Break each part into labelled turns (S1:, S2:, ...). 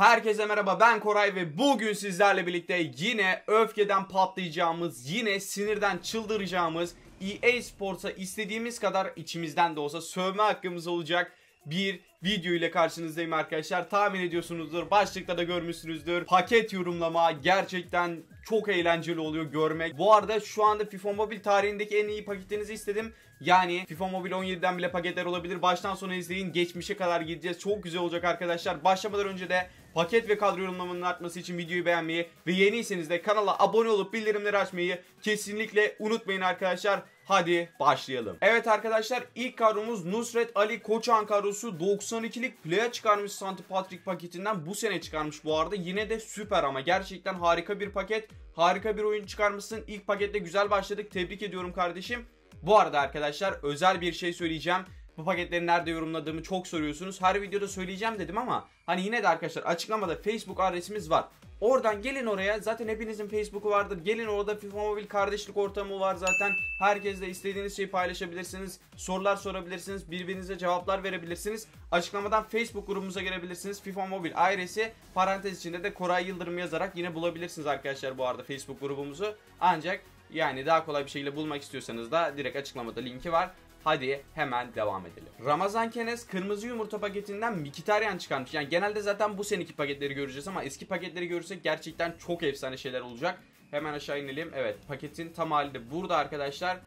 S1: Herkese merhaba ben Koray ve bugün sizlerle birlikte yine öfkeden patlayacağımız, yine sinirden çıldıracağımız EA Sports'a istediğimiz kadar içimizden de olsa sövme hakkımız olacak bir video ile karşınızdayım arkadaşlar. Tahmin ediyorsunuzdur. Başlıkta da görmüşsünüzdür. Paket yorumlama gerçekten çok eğlenceli oluyor görmek. Bu arada şu anda FIFA Mobile tarihindeki en iyi paketinizi istedim. Yani FIFA Mobile 17'den bile paketler olabilir. Baştan sona izleyin. Geçmişe kadar gideceğiz. Çok güzel olacak arkadaşlar. Başlamadan önce de paket ve kadro yorumlamanın artması için videoyu beğenmeyi ve yeniyseniz de kanala abone olup bildirimleri açmayı kesinlikle unutmayın arkadaşlar. Hadi başlayalım. Evet arkadaşlar ilk kadromuz Nusret Ali Koçan kadrosu 92'lik playa çıkarmış Santi Patrick paketinden bu sene çıkarmış bu arada. Yine de süper ama gerçekten harika bir paket. Harika bir oyun çıkarmışsın. İlk pakette güzel başladık. Tebrik ediyorum kardeşim. Bu arada arkadaşlar özel bir şey söyleyeceğim bu paketleri nerede yorumladığımı çok soruyorsunuz. Her videoda söyleyeceğim dedim ama hani yine de arkadaşlar açıklamada Facebook adresimiz var. Oradan gelin oraya. Zaten hepinizin Facebook'u vardır. Gelin orada FIFA Mobil kardeşlik ortamı var zaten. Herkesle istediğiniz şeyi paylaşabilirsiniz. Sorular sorabilirsiniz. Birbirinize cevaplar verebilirsiniz. Açıklamadan Facebook grubumuza gelebilirsiniz. FIFA Mobil ailesi parantez içinde de Koray Yıldırım yazarak yine bulabilirsiniz arkadaşlar bu arada Facebook grubumuzu. Ancak yani daha kolay bir şekilde bulmak istiyorsanız da direkt açıklamada linki var. Hadi hemen devam edelim. Ramazan Kenes kırmızı yumurta paketinden Mikitaryan çıkarmış. Yani genelde zaten bu seneki paketleri göreceğiz ama eski paketleri görürsek gerçekten çok efsane şeyler olacak. Hemen aşağı inelim. Evet paketin tam hali de burada arkadaşlar.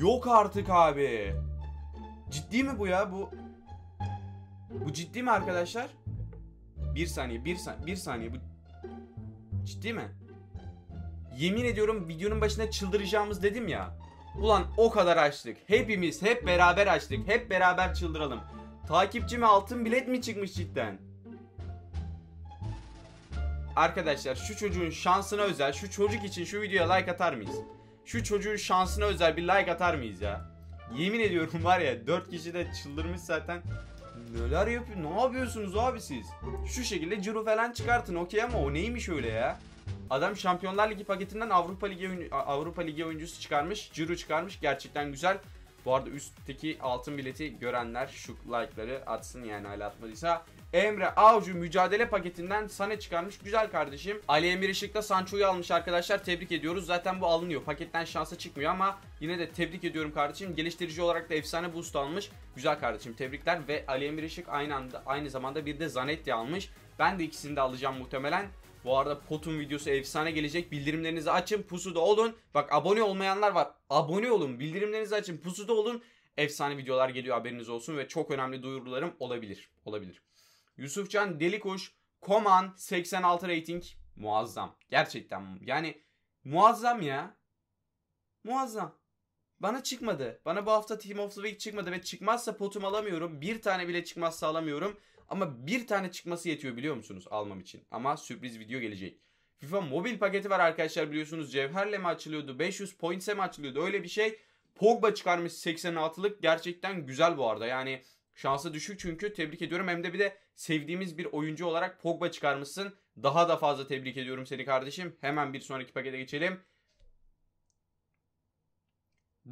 S1: Yok artık abi. Ciddi mi bu ya? Bu bu ciddi mi arkadaşlar? Bir saniye, bir saniye, bir saniye. Bu ciddi mi? Yemin ediyorum videonun başında çıldıracağımız dedim ya. Ulan o kadar açtık. Hepimiz hep beraber açtık. Hep beraber çıldıralım. Takipçime altın bilet mi çıkmış cidden? Arkadaşlar şu çocuğun şansına özel, şu çocuk için şu videoya like atar mıyız? Şu çocuğun şansına özel bir like atar mıyız ya? Yemin ediyorum var ya 4 kişi de çıldırmış zaten. Neler yapıyor? Ne yapıyorsunuz abi siz? Şu şekilde ciro falan çıkartın okey ama o neymiş öyle ya? Adam Şampiyonlar Ligi paketinden Avrupa Ligi Avrupa Ligi oyuncusu çıkarmış, ciro çıkarmış. Gerçekten güzel. Bu arada üstteki altın bileti görenler şu like'ları atsın yani hala atmadıysa. Emre Avcı mücadele paketinden sana çıkarmış. Güzel kardeşim. Ali Emir Işık'ta Sancho'yu almış arkadaşlar. Tebrik ediyoruz. Zaten bu alınıyor. Paketten şansa çıkmıyor ama yine de tebrik ediyorum kardeşim. Geliştirici olarak da efsane boost almış. Güzel kardeşim. Tebrikler ve Ali Emir Işık aynı anda aynı zamanda bir de Zanetti almış. Ben de ikisini de alacağım muhtemelen. Bu arada potun videosu efsane gelecek. Bildirimlerinizi açın pusuda olun. Bak abone olmayanlar var. Abone olun. Bildirimlerinizi açın pusuda olun. Efsane videolar geliyor haberiniz olsun ve çok önemli duyurularım olabilir. Olabilir. Yusufcan Delikuş Koman 86 rating muazzam. Gerçekten yani muazzam ya. Muazzam. Bana çıkmadı. Bana bu hafta Team of the Week çıkmadı ve çıkmazsa potum alamıyorum. Bir tane bile çıkmazsa alamıyorum. Ama bir tane çıkması yetiyor biliyor musunuz almam için. Ama sürpriz video gelecek. FIFA mobil paketi var arkadaşlar biliyorsunuz. Cevherle mi açılıyordu? 500 points'e mi açılıyordu? Öyle bir şey. Pogba çıkarmış 86'lık. Gerçekten güzel bu arada. Yani şansı düşük çünkü tebrik ediyorum. Hem de bir de sevdiğimiz bir oyuncu olarak Pogba çıkarmışsın. Daha da fazla tebrik ediyorum seni kardeşim. Hemen bir sonraki pakete geçelim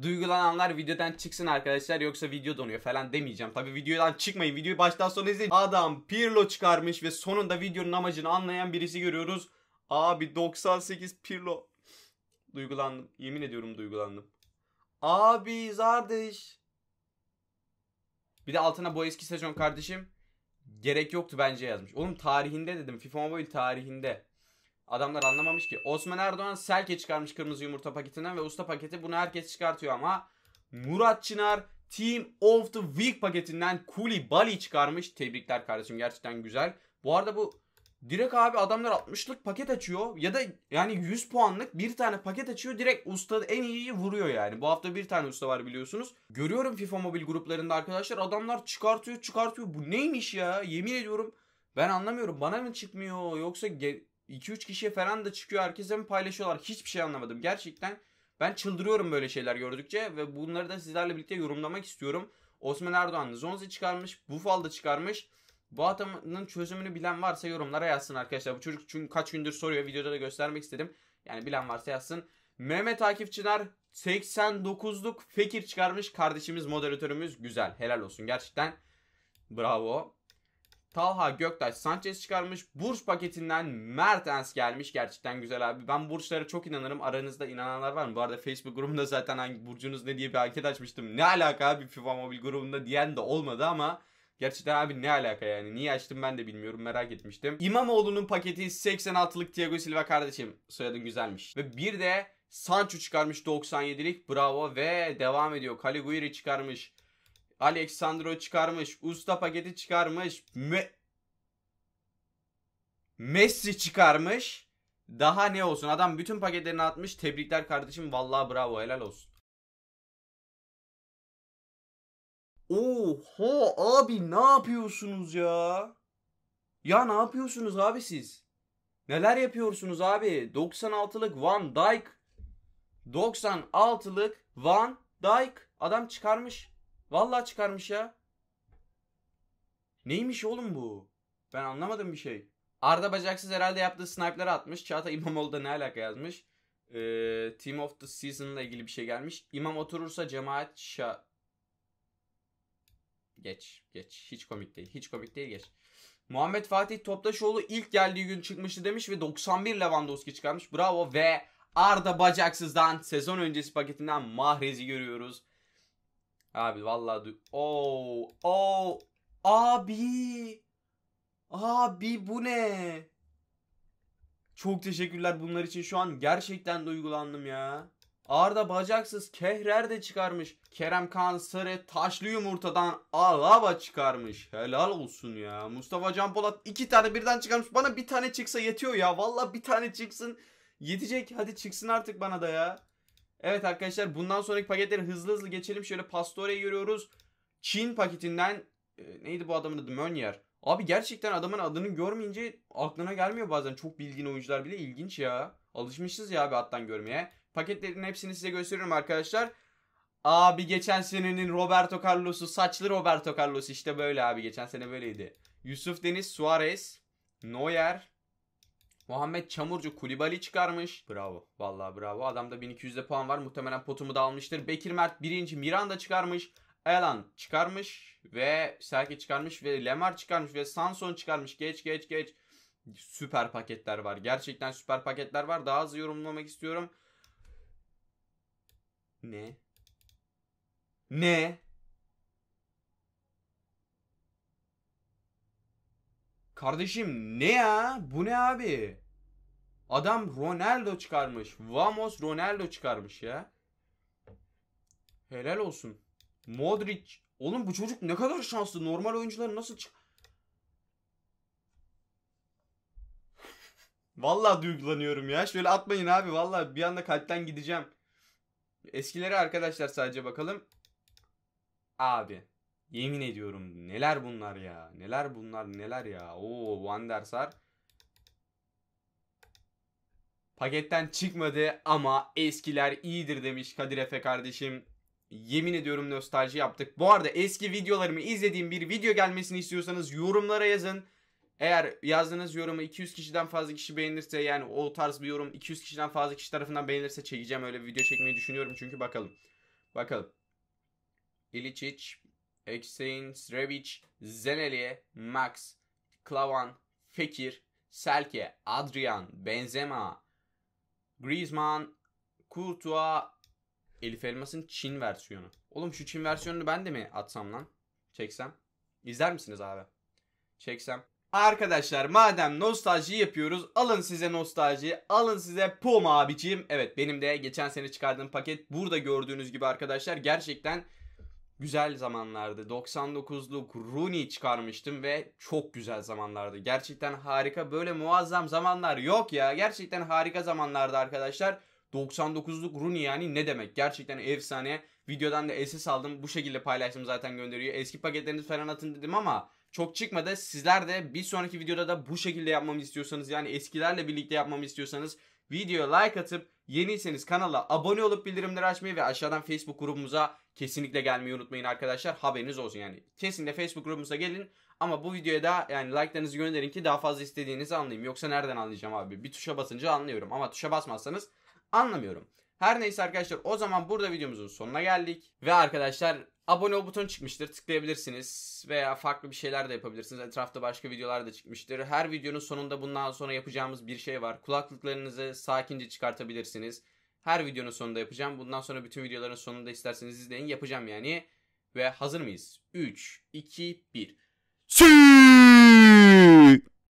S1: duygulananlar videodan çıksın arkadaşlar yoksa video donuyor falan demeyeceğim. Tabi videodan çıkmayın videoyu baştan sona izleyin. Adam Pirlo çıkarmış ve sonunda videonun amacını anlayan birisi görüyoruz. Abi 98 Pirlo. Duygulandım. Yemin ediyorum duygulandım. Abi zardeş. Bir de altına bu eski sezon kardeşim gerek yoktu bence yazmış. Oğlum tarihinde dedim. FIFA Mobile tarihinde. Adamlar anlamamış ki. Osman Erdoğan Selke çıkarmış kırmızı yumurta paketinden ve usta paketi bunu herkes çıkartıyor ama Murat Çınar Team of the Week paketinden Kuli Bali çıkarmış. Tebrikler kardeşim gerçekten güzel. Bu arada bu direkt abi adamlar 60'lık paket açıyor ya da yani 100 puanlık bir tane paket açıyor direkt usta en iyiyi vuruyor yani. Bu hafta bir tane usta var biliyorsunuz. Görüyorum FIFA mobil gruplarında arkadaşlar adamlar çıkartıyor çıkartıyor. Bu neymiş ya yemin ediyorum ben anlamıyorum bana mı çıkmıyor yoksa 2-3 kişiye falan da çıkıyor herkese hem paylaşıyorlar. Hiçbir şey anlamadım. Gerçekten ben çıldırıyorum böyle şeyler gördükçe ve bunları da sizlerle birlikte yorumlamak istiyorum. Osman Erdoğan Zonzi çıkarmış, Bufal da çıkarmış. Bu adamın çözümünü bilen varsa yorumlara yazsın arkadaşlar. Bu çocuk çünkü kaç gündür soruyor. Videoda da göstermek istedim. Yani bilen varsa yazsın. Mehmet Akif Çınar 89'luk Fekir çıkarmış. Kardeşimiz moderatörümüz güzel. Helal olsun gerçekten. Bravo. Talha Göktaş Sanchez çıkarmış. Burç paketinden Mertens gelmiş. Gerçekten güzel abi. Ben burçlara çok inanırım. Aranızda inananlar var mı? Bu arada Facebook grubunda zaten hangi burcunuz ne diye bir anket açmıştım. Ne alaka abi FIFA Mobil grubunda diyen de olmadı ama Gerçekten abi ne alaka yani? Niye açtım ben de bilmiyorum merak etmiştim. İmamoğlu'nun paketi 86'lık Thiago Silva kardeşim. Soyadın güzelmiş. Ve bir de Sancho çıkarmış 97'lik bravo ve devam ediyor. Caliguiri çıkarmış Alexandro çıkarmış. Usta paketi çıkarmış. Me Messi çıkarmış. Daha ne olsun? Adam bütün paketlerini atmış. Tebrikler kardeşim. Vallahi bravo. Helal olsun. Oha abi ne yapıyorsunuz ya? Ya ne yapıyorsunuz abi siz? Neler yapıyorsunuz abi? 96'lık Van Dijk 96'lık Van Dijk adam çıkarmış. Vallahi çıkarmış ya. Neymiş oğlum bu? Ben anlamadım bir şey. Arda Bacaksız herhalde yaptığı sniper'ları atmış. Çağatay İmamoğlu da ne alaka yazmış. Ee, Team of the season ile ilgili bir şey gelmiş. İmam oturursa cemaat şa... Geç, geç. Hiç komik değil. Hiç komik değil geç. Muhammed Fatih Toptaşoğlu ilk geldiği gün çıkmıştı demiş ve 91 Lewandowski çıkarmış. Bravo ve Arda Bacaksız'dan sezon öncesi paketinden Mahrez'i görüyoruz. Abi vallahi du- Oo, oo. Abi. Abi bu ne? Çok teşekkürler bunlar için. Şu an gerçekten duygulandım ya. Arda bacaksız Kehrer de çıkarmış. Kerem Kan Sarı taşlı yumurtadan Alaba çıkarmış. Helal olsun ya. Mustafa Can Polat iki tane birden çıkarmış. Bana bir tane çıksa yetiyor ya. Valla bir tane çıksın. Yetecek. Hadi çıksın artık bana da ya. Evet arkadaşlar bundan sonraki paketleri hızlı hızlı geçelim. Şöyle Pastore'yi görüyoruz. Çin paketinden e, neydi bu adamın adı? Mönyer. Abi gerçekten adamın adını görmeyince aklına gelmiyor bazen. Çok bilgin oyuncular bile ilginç ya. Alışmışız ya abi attan görmeye. Paketlerin hepsini size gösteriyorum arkadaşlar. Abi geçen senenin Roberto Carlos'u, saçlı Roberto Carlos işte böyle abi. Geçen sene böyleydi. Yusuf Deniz, Suarez, Neuer, Muhammed Çamurcu Kulibali çıkarmış. Bravo. Vallahi bravo. Adamda 1200'de puan var. Muhtemelen potumu da almıştır. Bekir Mert birinci Miranda çıkarmış. Alan çıkarmış ve Serke çıkarmış ve Lemar çıkarmış ve Sanson çıkarmış. Geç geç geç. Süper paketler var. Gerçekten süper paketler var. Daha az yorumlamak istiyorum. Ne? Ne? Kardeşim ne ya? Bu ne abi? Adam Ronaldo çıkarmış. Vamos Ronaldo çıkarmış ya. Helal olsun. Modric. Oğlum bu çocuk ne kadar şanslı. Normal oyuncular nasıl çık... Vallahi duygulanıyorum ya. Şöyle atmayın abi. Vallahi bir anda kalpten gideceğim. Eskileri arkadaşlar sadece bakalım. Abi. Yemin ediyorum neler bunlar ya. Neler bunlar neler ya. Oo Van der Sar. Paketten çıkmadı ama eskiler iyidir demiş Kadir Efe kardeşim. Yemin ediyorum nostalji yaptık. Bu arada eski videolarımı izlediğim bir video gelmesini istiyorsanız yorumlara yazın. Eğer yazdığınız yorumu 200 kişiden fazla kişi beğenirse yani o tarz bir yorum 200 kişiden fazla kişi tarafından beğenirse çekeceğim öyle bir video çekmeyi düşünüyorum çünkü bakalım. Bakalım. İliçiç Ekseins, Rebic, Zeneli, Max, Klavan, Fekir, Selke, Adrian, Benzema, Griezmann, Courtois, Elif Elmas'ın Çin versiyonu. Oğlum şu Çin versiyonunu ben de mi atsam lan? Çeksem. İzler misiniz abi? Çeksem. Arkadaşlar madem nostalji yapıyoruz alın size nostalji alın size Puma abicim. Evet benim de geçen sene çıkardığım paket burada gördüğünüz gibi arkadaşlar gerçekten güzel zamanlardı. 99'luk Rooney çıkarmıştım ve çok güzel zamanlardı. Gerçekten harika böyle muazzam zamanlar yok ya. Gerçekten harika zamanlardı arkadaşlar. 99'luk Rooney yani ne demek? Gerçekten efsane. Videodan da SS aldım. Bu şekilde paylaştım zaten gönderiyor. Eski paketlerinizi falan atın dedim ama çok çıkmadı. Sizler de bir sonraki videoda da bu şekilde yapmamı istiyorsanız yani eskilerle birlikte yapmamı istiyorsanız videoya like atıp Yeniyseniz kanala abone olup bildirimleri açmayı ve aşağıdan Facebook grubumuza kesinlikle gelmeyi unutmayın arkadaşlar. Haberiniz olsun yani. Kesinlikle Facebook grubumuza gelin. Ama bu videoya da yani like'larınızı gönderin ki daha fazla istediğinizi anlayayım. Yoksa nereden anlayacağım abi? Bir tuşa basınca anlıyorum ama tuşa basmazsanız anlamıyorum. Her neyse arkadaşlar o zaman burada videomuzun sonuna geldik. Ve arkadaşlar abone ol butonu çıkmıştır. Tıklayabilirsiniz veya farklı bir şeyler de yapabilirsiniz. Etrafta başka videolar da çıkmıştır. Her videonun sonunda bundan sonra yapacağımız bir şey var. Kulaklıklarınızı sakince çıkartabilirsiniz. Her videonun sonunda yapacağım. Bundan sonra bütün videoların sonunda isterseniz izleyin. Yapacağım yani. Ve hazır mıyız? 3, 2, 1. Süüüü!